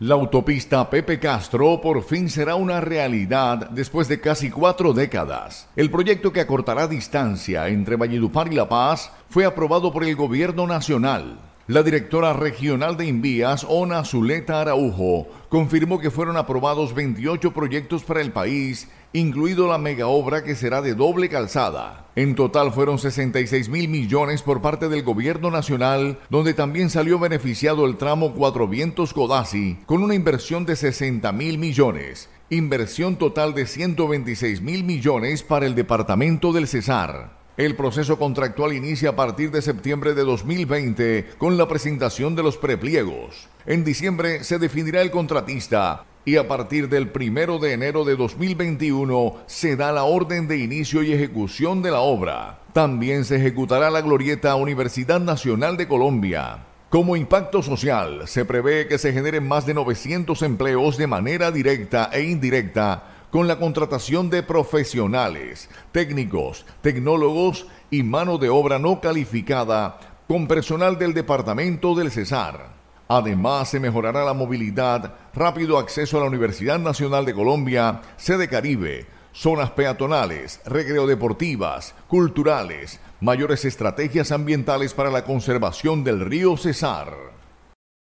La autopista Pepe Castro por fin será una realidad después de casi cuatro décadas. El proyecto que acortará distancia entre Valledupar y La Paz fue aprobado por el Gobierno Nacional la directora regional de Invías, Ona Zuleta Araujo, confirmó que fueron aprobados 28 proyectos para el país, incluido la megaobra que será de doble calzada. En total fueron 66 mil millones por parte del gobierno nacional, donde también salió beneficiado el tramo Cuatro Vientos Codazzi, con una inversión de 60 mil millones. Inversión total de 126 mil millones para el departamento del Cesar. El proceso contractual inicia a partir de septiembre de 2020 con la presentación de los prepliegos. En diciembre se definirá el contratista y a partir del 1 de enero de 2021 se da la orden de inicio y ejecución de la obra. También se ejecutará la glorieta Universidad Nacional de Colombia. Como impacto social, se prevé que se generen más de 900 empleos de manera directa e indirecta con la contratación de profesionales, técnicos, tecnólogos y mano de obra no calificada con personal del departamento del Cesar. Además, se mejorará la movilidad, rápido acceso a la Universidad Nacional de Colombia, sede Caribe, zonas peatonales, recreo deportivas, culturales, mayores estrategias ambientales para la conservación del río Cesar.